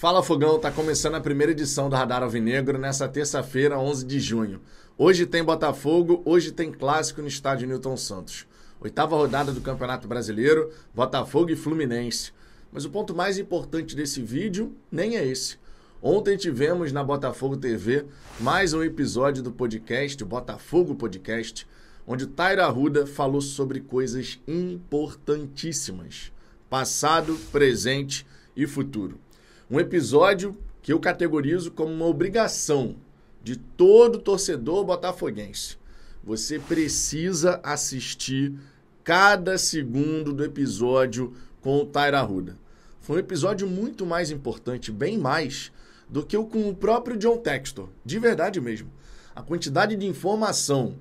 Fala Fogão, tá começando a primeira edição do Radar Alvinegro nessa terça-feira, 11 de junho. Hoje tem Botafogo, hoje tem clássico no estádio Newton Santos. Oitava rodada do Campeonato Brasileiro, Botafogo e Fluminense. Mas o ponto mais importante desse vídeo nem é esse. Ontem tivemos na Botafogo TV mais um episódio do podcast, o Botafogo Podcast, onde o Taira Arruda falou sobre coisas importantíssimas: passado, presente e futuro. Um episódio que eu categorizo como uma obrigação de todo torcedor botafoguense. Você precisa assistir cada segundo do episódio com o Taira Ruda Foi um episódio muito mais importante, bem mais, do que o com o próprio John Textor. De verdade mesmo. A quantidade de informação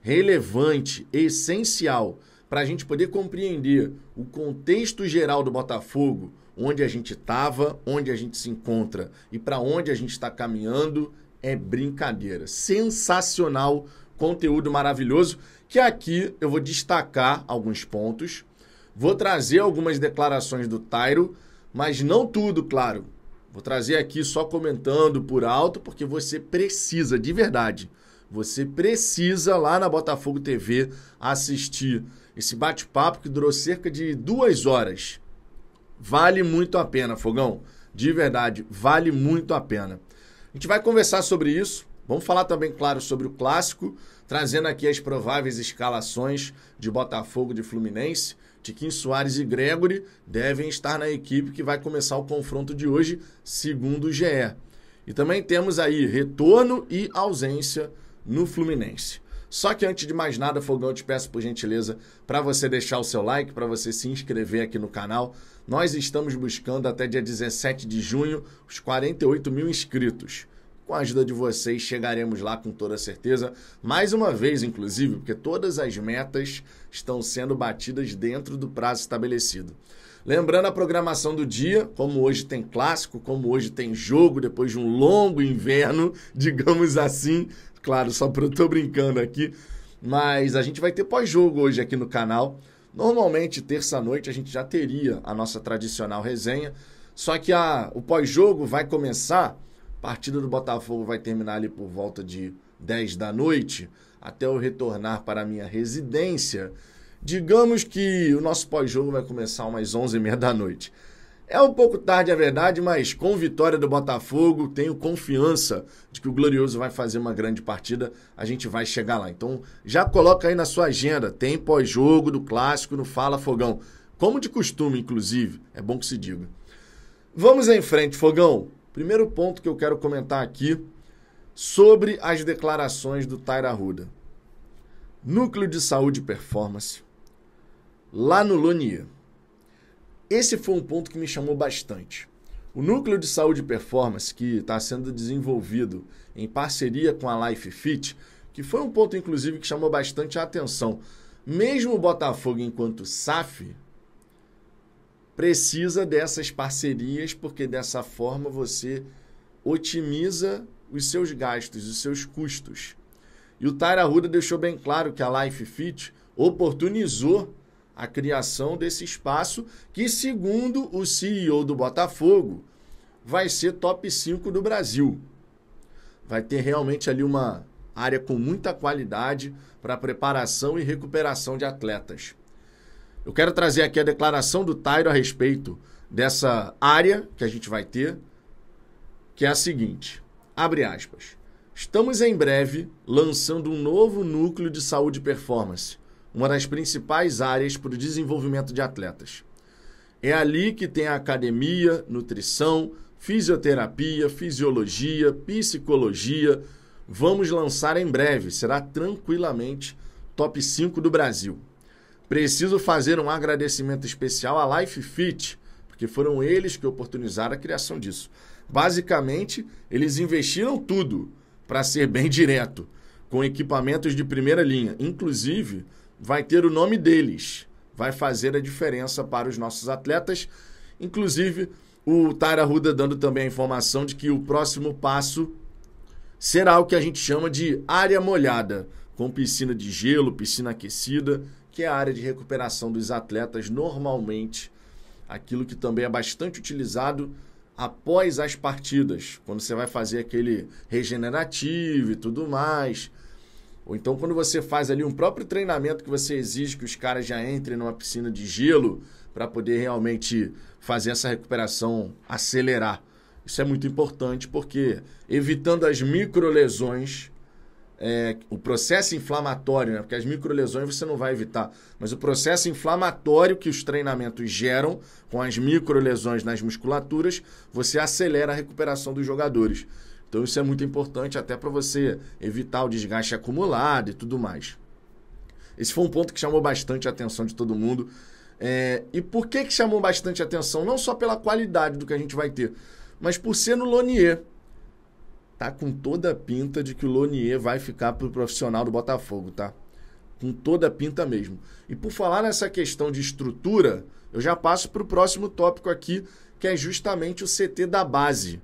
relevante, essencial, para a gente poder compreender o contexto geral do Botafogo, onde a gente estava, onde a gente se encontra e para onde a gente está caminhando é brincadeira. Sensacional, conteúdo maravilhoso. Que aqui eu vou destacar alguns pontos, vou trazer algumas declarações do Tairo, mas não tudo, claro. Vou trazer aqui só comentando por alto, porque você precisa, de verdade. Você precisa lá na Botafogo TV assistir esse bate-papo que durou cerca de duas horas. Vale muito a pena, Fogão. De verdade, vale muito a pena. A gente vai conversar sobre isso. Vamos falar também, claro, sobre o clássico, trazendo aqui as prováveis escalações de Botafogo de Fluminense. Tiquinho Soares e Gregory devem estar na equipe que vai começar o confronto de hoje, segundo o GE. E também temos aí retorno e ausência no Fluminense. Só que antes de mais nada, Fogão, eu te peço por gentileza para você deixar o seu like, para você se inscrever aqui no canal, nós estamos buscando até dia 17 de junho os 48 mil inscritos. Com a ajuda de vocês, chegaremos lá com toda certeza. Mais uma vez, inclusive, porque todas as metas estão sendo batidas dentro do prazo estabelecido. Lembrando a programação do dia, como hoje tem clássico, como hoje tem jogo, depois de um longo inverno, digamos assim. Claro, só eu tô brincando aqui. Mas a gente vai ter pós-jogo hoje aqui no canal. Normalmente, terça-noite, a gente já teria a nossa tradicional resenha, só que a, o pós-jogo vai começar, a partida do Botafogo vai terminar ali por volta de 10 da noite, até eu retornar para a minha residência. Digamos que o nosso pós-jogo vai começar umas 11h30 da noite. É um pouco tarde, é verdade, mas com vitória do Botafogo, tenho confiança de que o Glorioso vai fazer uma grande partida. A gente vai chegar lá. Então, já coloca aí na sua agenda. Tem pós-jogo do clássico no Fala Fogão. Como de costume, inclusive. É bom que se diga. Vamos em frente, Fogão. Primeiro ponto que eu quero comentar aqui sobre as declarações do Taira Ruda. Núcleo de Saúde e Performance, lá no Lonier. Esse foi um ponto que me chamou bastante. O núcleo de saúde e performance que está sendo desenvolvido em parceria com a Life Fit, que foi um ponto inclusive que chamou bastante a atenção. Mesmo o Botafogo enquanto SAF precisa dessas parcerias porque dessa forma você otimiza os seus gastos, os seus custos. E o Taira Ruda deixou bem claro que a Life Fit oportunizou a criação desse espaço que, segundo o CEO do Botafogo, vai ser top 5 do Brasil. Vai ter realmente ali uma área com muita qualidade para preparação e recuperação de atletas. Eu quero trazer aqui a declaração do Tairo a respeito dessa área que a gente vai ter, que é a seguinte: abre aspas. Estamos em breve lançando um novo núcleo de saúde e performance uma das principais áreas para o desenvolvimento de atletas. É ali que tem a academia, nutrição, fisioterapia, fisiologia, psicologia. Vamos lançar em breve, será tranquilamente top 5 do Brasil. Preciso fazer um agradecimento especial à Life Fit, porque foram eles que oportunizaram a criação disso. Basicamente, eles investiram tudo, para ser bem direto, com equipamentos de primeira linha, inclusive vai ter o nome deles. Vai fazer a diferença para os nossos atletas. Inclusive, o Taira Ruda dando também a informação de que o próximo passo será o que a gente chama de área molhada, com piscina de gelo, piscina aquecida, que é a área de recuperação dos atletas normalmente, aquilo que também é bastante utilizado após as partidas, quando você vai fazer aquele regenerativo e tudo mais. Ou então quando você faz ali um próprio treinamento que você exige que os caras já entrem numa piscina de gelo para poder realmente fazer essa recuperação acelerar. Isso é muito importante porque evitando as microlesões, é, o processo inflamatório, né? porque as microlesões você não vai evitar, mas o processo inflamatório que os treinamentos geram com as microlesões nas musculaturas, você acelera a recuperação dos jogadores. Então isso é muito importante até para você evitar o desgaste acumulado e tudo mais. Esse foi um ponto que chamou bastante a atenção de todo mundo. É, e por que, que chamou bastante atenção? Não só pela qualidade do que a gente vai ter, mas por ser no Lonier. Tá com toda a pinta de que o Lonier vai ficar pro profissional do Botafogo, tá? Com toda a pinta mesmo. E por falar nessa questão de estrutura, eu já passo para o próximo tópico aqui, que é justamente o CT da base.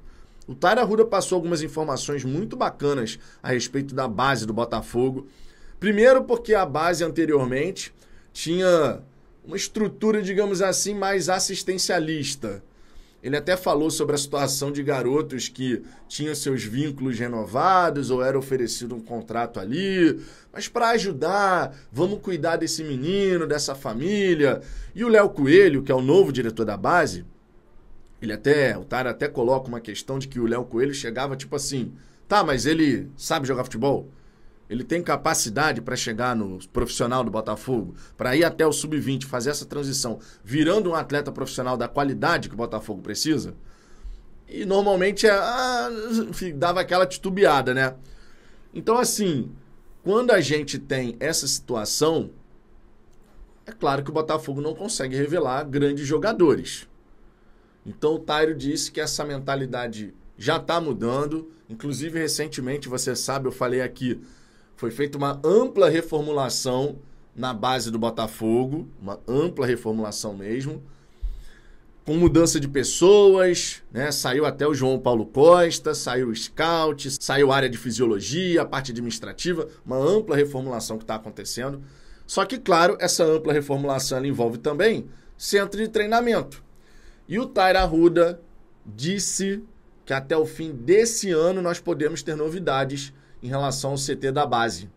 O Taira Arruda passou algumas informações muito bacanas a respeito da base do Botafogo. Primeiro, porque a base anteriormente tinha uma estrutura, digamos assim, mais assistencialista. Ele até falou sobre a situação de garotos que tinham seus vínculos renovados ou era oferecido um contrato ali, mas para ajudar, vamos cuidar desse menino, dessa família. E o Léo Coelho, que é o novo diretor da base, ele até, o Tara até coloca uma questão de que o Léo Coelho chegava tipo assim: tá, mas ele sabe jogar futebol? Ele tem capacidade para chegar no profissional do Botafogo, para ir até o sub-20, fazer essa transição, virando um atleta profissional da qualidade que o Botafogo precisa? E normalmente é, ah, dava aquela titubeada, né? Então, assim, quando a gente tem essa situação, é claro que o Botafogo não consegue revelar grandes jogadores. Então o Tairo disse que essa mentalidade já está mudando. Inclusive, recentemente, você sabe, eu falei aqui, foi feita uma ampla reformulação na base do Botafogo, uma ampla reformulação mesmo, com mudança de pessoas, né? Saiu até o João Paulo Costa, saiu o Scout, saiu a área de fisiologia, a parte administrativa, uma ampla reformulação que está acontecendo. Só que, claro, essa ampla reformulação envolve também centro de treinamento. E o Taira Arruda disse que até o fim desse ano nós podemos ter novidades em relação ao CT da base,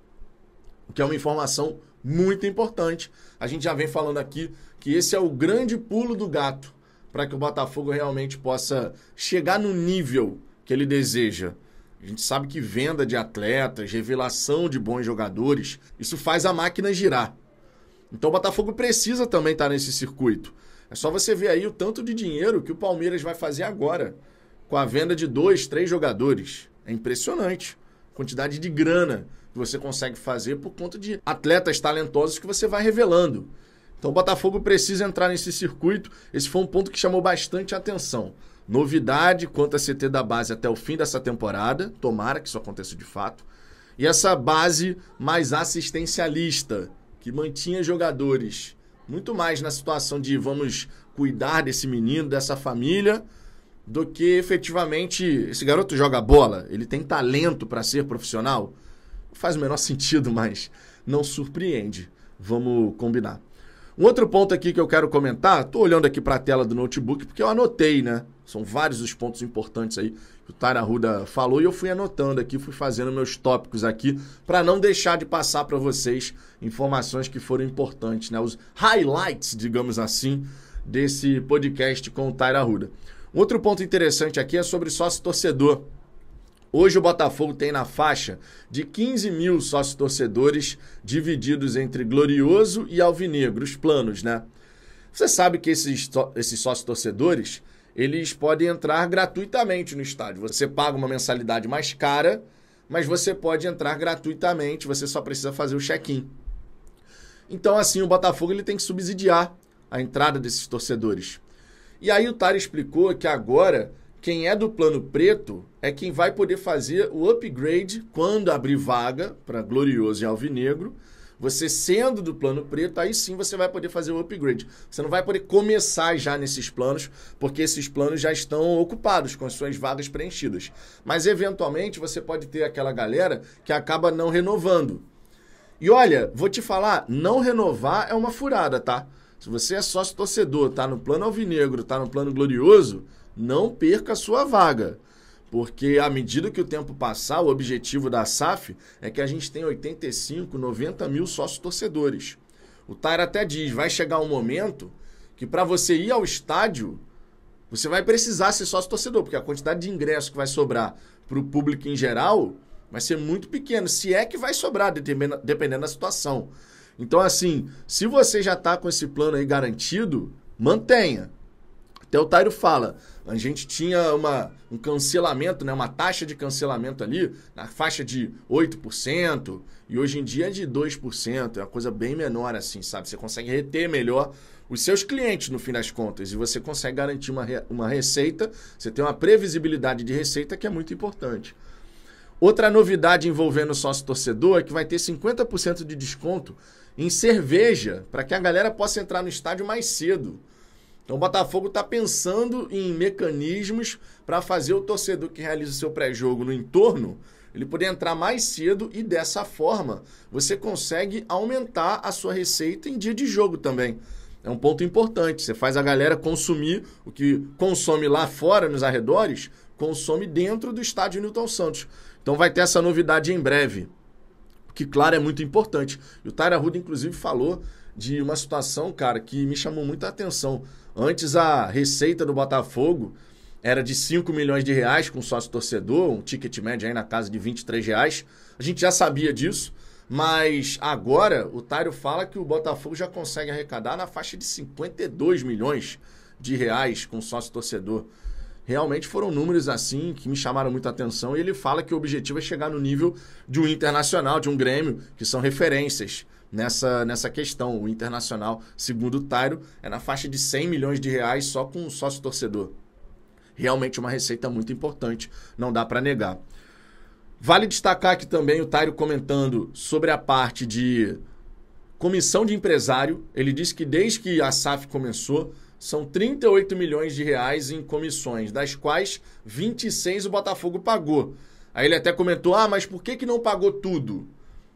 o que é uma informação muito importante. A gente já vem falando aqui que esse é o grande pulo do gato para que o Botafogo realmente possa chegar no nível que ele deseja. A gente sabe que venda de atletas, revelação de bons jogadores, isso faz a máquina girar. Então o Botafogo precisa também estar nesse circuito. É só você ver aí o tanto de dinheiro que o Palmeiras vai fazer agora com a venda de dois, três jogadores. É impressionante a quantidade de grana que você consegue fazer por conta de atletas talentosos que você vai revelando. Então o Botafogo precisa entrar nesse circuito. Esse foi um ponto que chamou bastante atenção. Novidade quanto a CT da base até o fim dessa temporada. Tomara que isso aconteça de fato. E essa base mais assistencialista, que mantinha jogadores muito mais na situação de vamos cuidar desse menino, dessa família, do que efetivamente esse garoto joga bola, ele tem talento para ser profissional. Não faz o menor sentido, mas não surpreende. Vamos combinar. Um outro ponto aqui que eu quero comentar, estou olhando aqui para a tela do notebook porque eu anotei, né? São vários os pontos importantes aí que o Taira Ruda falou e eu fui anotando aqui, fui fazendo meus tópicos aqui para não deixar de passar para vocês informações que foram importantes, né? Os highlights, digamos assim, desse podcast com o Taira Ruda. Um outro ponto interessante aqui é sobre sócio torcedor. Hoje o Botafogo tem na faixa de 15 mil sócios-torcedores divididos entre Glorioso e Alvinegro, os planos, né? Você sabe que esses, esses sócios-torcedores, eles podem entrar gratuitamente no estádio. Você paga uma mensalidade mais cara, mas você pode entrar gratuitamente, você só precisa fazer o check-in. Então, assim, o Botafogo ele tem que subsidiar a entrada desses torcedores. E aí o Tari explicou que agora quem é do plano preto é quem vai poder fazer o upgrade quando abrir vaga para Glorioso e Alvinegro. Você sendo do plano preto, aí sim você vai poder fazer o upgrade. Você não vai poder começar já nesses planos, porque esses planos já estão ocupados com as suas vagas preenchidas. Mas eventualmente você pode ter aquela galera que acaba não renovando. E olha, vou te falar, não renovar é uma furada, tá? Se você é sócio torcedor, tá no plano alvinegro, tá no plano glorioso, não perca a sua vaga. Porque à medida que o tempo passar, o objetivo da SAF é que a gente tenha 85, 90 mil sócios torcedores. O Taira até diz, vai chegar um momento que para você ir ao estádio, você vai precisar ser sócio torcedor, porque a quantidade de ingressos que vai sobrar para o público em geral vai ser muito pequena, se é que vai sobrar, dependendo da situação. Então, assim, se você já está com esse plano aí garantido, mantenha. Até o Tairo fala, a gente tinha uma, um cancelamento, né, uma taxa de cancelamento ali na faixa de 8%, e hoje em dia é de 2%, é uma coisa bem menor assim, sabe? Você consegue reter melhor os seus clientes no fim das contas, e você consegue garantir uma, uma receita, você tem uma previsibilidade de receita que é muito importante. Outra novidade envolvendo o sócio torcedor é que vai ter 50% de desconto em cerveja para que a galera possa entrar no estádio mais cedo. Então o Botafogo está pensando em mecanismos para fazer o torcedor que realiza seu pré-jogo no entorno ele poder entrar mais cedo e dessa forma você consegue aumentar a sua receita em dia de jogo também. É um ponto importante. Você faz a galera consumir o que consome lá fora, nos arredores, consome dentro do estádio Newton Santos. Então vai ter essa novidade em breve, que, claro, é muito importante. E o Tyra Ruda, inclusive, falou de uma situação, cara, que me chamou muita atenção. Antes a receita do Botafogo era de 5 milhões de reais com sócio torcedor, um ticket médio aí na casa de 23 reais. A gente já sabia disso, mas agora o Tário fala que o Botafogo já consegue arrecadar na faixa de 52 milhões de reais com sócio torcedor. Realmente foram números assim que me chamaram muita atenção e ele fala que o objetivo é chegar no nível de um internacional, de um Grêmio, que são referências nessa, nessa questão. O Internacional, segundo o Tairo, é na faixa de 100 milhões de reais só com o sócio torcedor. Realmente uma receita muito importante, não dá para negar. Vale destacar aqui também o Tairo comentando sobre a parte de comissão de empresário. Ele disse que desde que a SAF começou, são 38 milhões de reais em comissões, das quais 26 o Botafogo pagou. Aí ele até comentou: ah, mas por que, que não pagou tudo?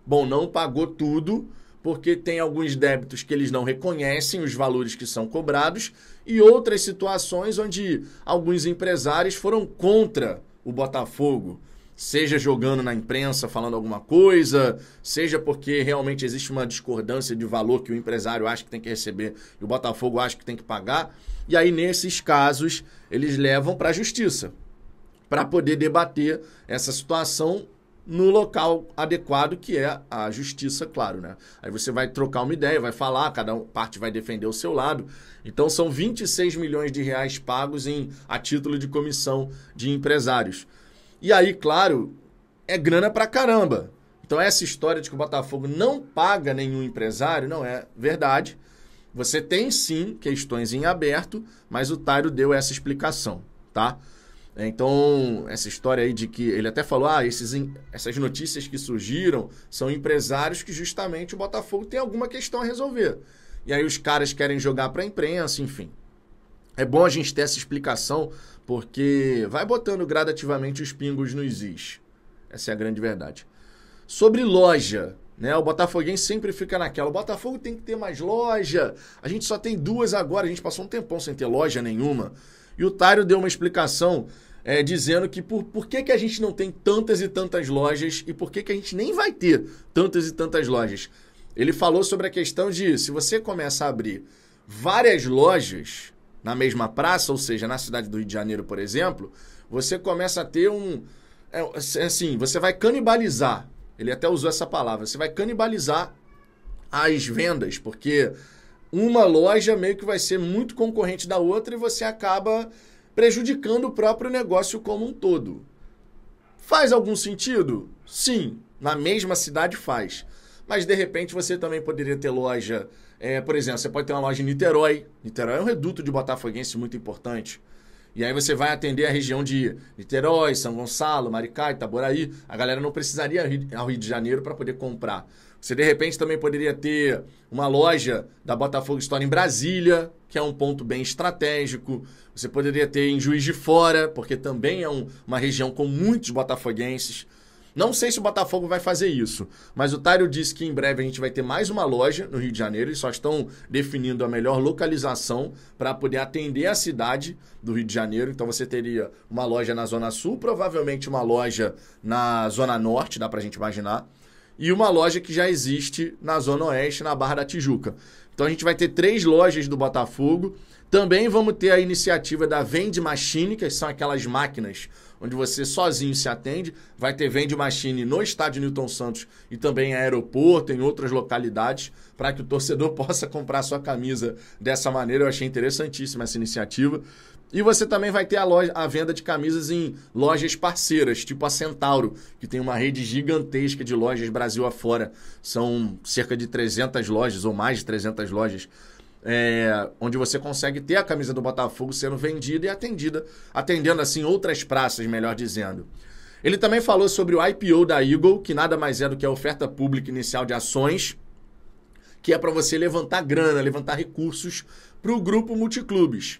Bom, não pagou tudo porque tem alguns débitos que eles não reconhecem os valores que são cobrados e outras situações onde alguns empresários foram contra o Botafogo, seja jogando na imprensa, falando alguma coisa, seja porque realmente existe uma discordância de valor que o empresário acha que tem que receber e o Botafogo acha que tem que pagar. E aí, nesses casos, eles levam para a justiça para poder debater essa situação no local adequado, que é a justiça, claro, né? Aí você vai trocar uma ideia, vai falar, cada parte vai defender o seu lado. Então são 26 milhões de reais pagos em a título de comissão de empresários. E aí, claro, é grana pra caramba. Então essa história de que o Botafogo não paga nenhum empresário não é verdade. Você tem sim questões em aberto, mas o Tairo deu essa explicação, tá? Né? Então, essa história aí de que ele até falou: ah, esses, essas notícias que surgiram são empresários que justamente o Botafogo tem alguma questão a resolver. E aí os caras querem jogar para a imprensa, enfim. É bom a gente ter essa explicação, porque vai botando gradativamente os pingos nos is. Essa é a grande verdade. Sobre loja, né? O Botafoguense sempre fica naquela. O Botafogo tem que ter mais loja. A gente só tem duas agora, a gente passou um tempão sem ter loja nenhuma. E o Tário deu uma explicação é, dizendo que por, por que, que a gente não tem tantas e tantas lojas e por que, que a gente nem vai ter tantas e tantas lojas. Ele falou sobre a questão de se você começa a abrir várias lojas na mesma praça, ou seja, na cidade do Rio de Janeiro, por exemplo, você começa a ter um. É, assim, você vai canibalizar. Ele até usou essa palavra. Você vai canibalizar as vendas, porque uma loja meio que vai ser muito concorrente da outra e você acaba prejudicando o próprio negócio como um todo. Faz algum sentido? Sim, na mesma cidade faz. Mas de repente você também poderia ter loja, é, por exemplo, você pode ter uma loja em Niterói. Niterói é um reduto de botafoguense muito importante. E aí você vai atender a região de Niterói, São Gonçalo, Maricá, Itaboraí. A galera não precisaria ir ao Rio de Janeiro para poder comprar. Você de repente também poderia ter uma loja da Botafogo Store em Brasília, que é um ponto bem estratégico. Você poderia ter em Juiz de Fora, porque também é um, uma região com muitos botafoguenses. Não sei se o Botafogo vai fazer isso, mas o Tário disse que em breve a gente vai ter mais uma loja no Rio de Janeiro. e só estão definindo a melhor localização para poder atender a cidade do Rio de Janeiro. Então você teria uma loja na Zona Sul, provavelmente uma loja na Zona Norte, dá para a gente imaginar e uma loja que já existe na Zona Oeste, na Barra da Tijuca. Então a gente vai ter três lojas do Botafogo. Também vamos ter a iniciativa da Vende Machine, que são aquelas máquinas onde você sozinho se atende. Vai ter Vende Machine no estádio Newton Santos e também em aeroporto, em outras localidades, para que o torcedor possa comprar sua camisa dessa maneira. Eu achei interessantíssima essa iniciativa. E você também vai ter a, loja, a venda de camisas em lojas parceiras, tipo a Centauro, que tem uma rede gigantesca de lojas Brasil afora. São cerca de 300 lojas ou mais de 300 lojas. É, onde você consegue ter a camisa do Botafogo sendo vendida e atendida, atendendo assim outras praças, melhor dizendo. Ele também falou sobre o IPO da Eagle, que nada mais é do que a oferta pública inicial de ações, que é para você levantar grana, levantar recursos para o grupo Multiclubes.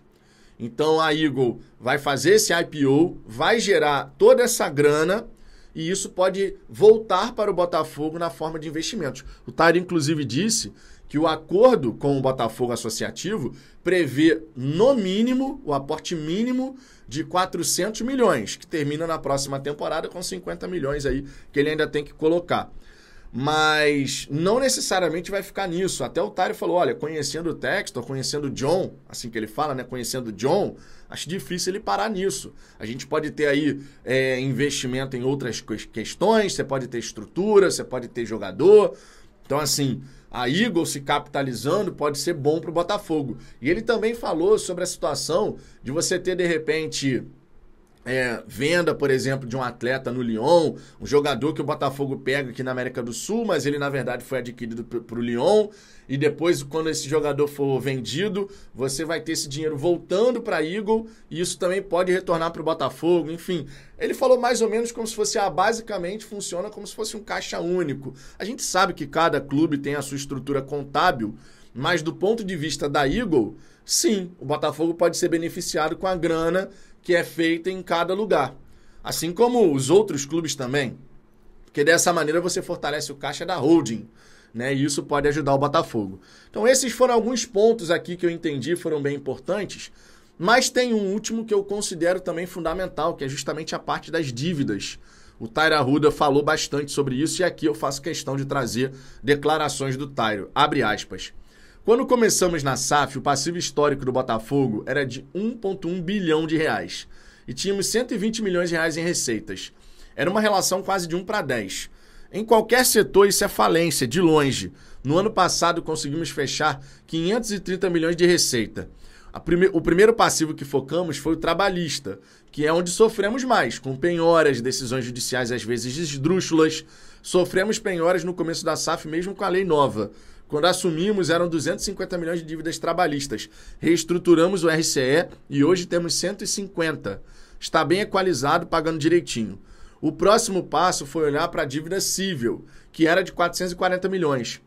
Então a Eagle vai fazer esse IPO, vai gerar toda essa grana e isso pode voltar para o Botafogo na forma de investimentos. O Tyre, inclusive, disse que o acordo com o Botafogo Associativo prevê, no mínimo, o aporte mínimo de 400 milhões, que termina na próxima temporada com 50 milhões aí que ele ainda tem que colocar. Mas não necessariamente vai ficar nisso. Até o Tário falou: olha, conhecendo o Textor, conhecendo o John, assim que ele fala, né? Conhecendo o John, acho difícil ele parar nisso. A gente pode ter aí é, investimento em outras questões, você pode ter estrutura, você pode ter jogador. Então, assim, a Eagle se capitalizando pode ser bom para o Botafogo. E ele também falou sobre a situação de você ter, de repente, é, venda, por exemplo, de um atleta no Lyon, um jogador que o Botafogo pega aqui na América do Sul, mas ele na verdade foi adquirido para o Lyon, e depois, quando esse jogador for vendido, você vai ter esse dinheiro voltando para Eagle, e isso também pode retornar para o Botafogo, enfim. Ele falou mais ou menos como se fosse, ah, basicamente funciona como se fosse um caixa único. A gente sabe que cada clube tem a sua estrutura contábil, mas do ponto de vista da Eagle, sim, o Botafogo pode ser beneficiado com a grana que é feita em cada lugar. Assim como os outros clubes também. Porque dessa maneira você fortalece o caixa da holding. Né? E isso pode ajudar o Botafogo. Então, esses foram alguns pontos aqui que eu entendi foram bem importantes. Mas tem um último que eu considero também fundamental, que é justamente a parte das dívidas. O Tairo Arruda falou bastante sobre isso e aqui eu faço questão de trazer declarações do Tairo. Abre aspas. Quando começamos na SAF, o passivo histórico do Botafogo era de 1,1 bilhão de reais. E tínhamos 120 milhões de reais em receitas. Era uma relação quase de 1 para 10. Em qualquer setor, isso é falência, de longe. No ano passado, conseguimos fechar 530 milhões de receita. Prime... O primeiro passivo que focamos foi o trabalhista, que é onde sofremos mais, com penhoras, decisões judiciais às vezes esdrúxulas. Sofremos penhoras no começo da SAF, mesmo com a lei nova. Quando assumimos, eram 250 milhões de dívidas trabalhistas. Reestruturamos o RCE e hoje temos 150. Está bem equalizado, pagando direitinho. O próximo passo foi olhar para a dívida civil, que era de 440 milhões.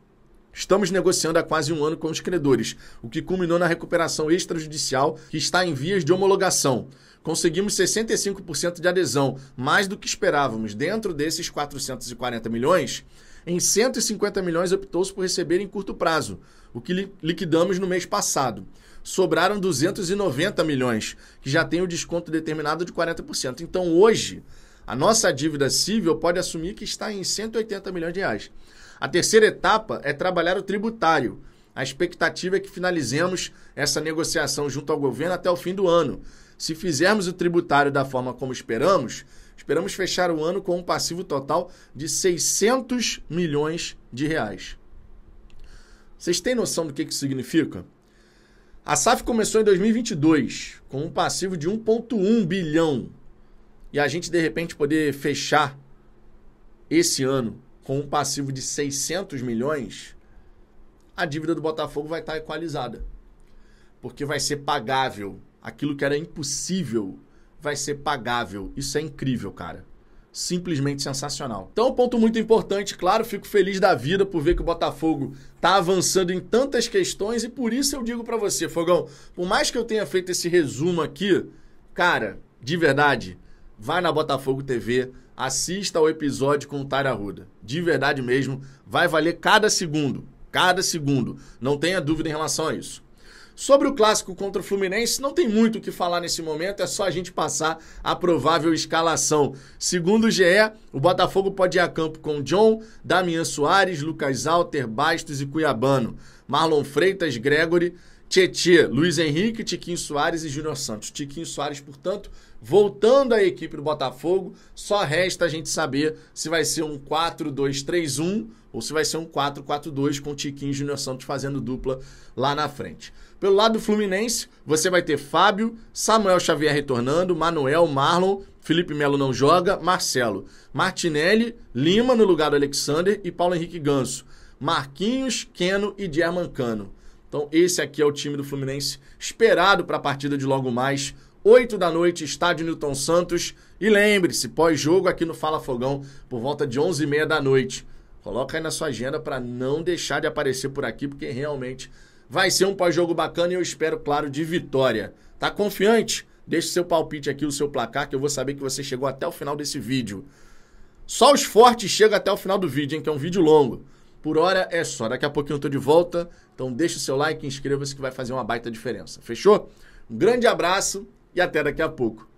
Estamos negociando há quase um ano com os credores, o que culminou na recuperação extrajudicial que está em vias de homologação. Conseguimos 65% de adesão, mais do que esperávamos. Dentro desses 440 milhões, em 150 milhões optou-se por receber em curto prazo, o que liquidamos no mês passado. Sobraram 290 milhões, que já tem o desconto determinado de 40%. Então, hoje, a nossa dívida civil pode assumir que está em 180 milhões de reais. A terceira etapa é trabalhar o tributário. A expectativa é que finalizemos essa negociação junto ao governo até o fim do ano. Se fizermos o tributário da forma como esperamos, Esperamos fechar o ano com um passivo total de 600 milhões de reais. Vocês têm noção do que isso significa? A SAF começou em 2022 com um passivo de 1,1 bilhão. E a gente, de repente, poder fechar esse ano com um passivo de 600 milhões, a dívida do Botafogo vai estar equalizada. Porque vai ser pagável aquilo que era impossível vai ser pagável. Isso é incrível, cara. Simplesmente sensacional. Então, ponto muito importante, claro, fico feliz da vida por ver que o Botafogo tá avançando em tantas questões e por isso eu digo para você, Fogão, por mais que eu tenha feito esse resumo aqui, cara, de verdade, vai na Botafogo TV, assista ao episódio com o Tara Ruda. De verdade mesmo, vai valer cada segundo, cada segundo. Não tenha dúvida em relação a isso. Sobre o clássico contra o Fluminense, não tem muito o que falar nesse momento, é só a gente passar a provável escalação. Segundo o GE, o Botafogo pode ir a campo com John, Damian Soares, Lucas Alter, Bastos e Cuiabano, Marlon Freitas, Gregory, Tietê, Luiz Henrique, Tiquinho Soares e Júnior Santos. Tiquinho Soares, portanto, voltando à equipe do Botafogo, só resta a gente saber se vai ser um 4-2-3-1 ou se vai ser um 4-4-2 com Tiquinho e Júnior Santos fazendo dupla lá na frente. Pelo lado do Fluminense, você vai ter Fábio, Samuel Xavier retornando, Manuel, Marlon, Felipe Melo não joga, Marcelo, Martinelli, Lima no lugar do Alexander e Paulo Henrique Ganso, Marquinhos, Keno e German Cano. Então esse aqui é o time do Fluminense esperado para a partida de logo mais, 8 da noite, estádio Newton Santos. E lembre-se, pós-jogo aqui no Fala Fogão, por volta de 11h30 da noite. Coloca aí na sua agenda para não deixar de aparecer por aqui, porque realmente Vai ser um pós-jogo bacana e eu espero, claro, de vitória. Tá confiante? Deixe seu palpite aqui, o seu placar, que eu vou saber que você chegou até o final desse vídeo. Só os fortes chegam até o final do vídeo, hein? Que é um vídeo longo. Por hora é só. Daqui a pouquinho eu tô de volta. Então deixe o seu like, inscreva-se que vai fazer uma baita diferença. Fechou? Um grande abraço e até daqui a pouco.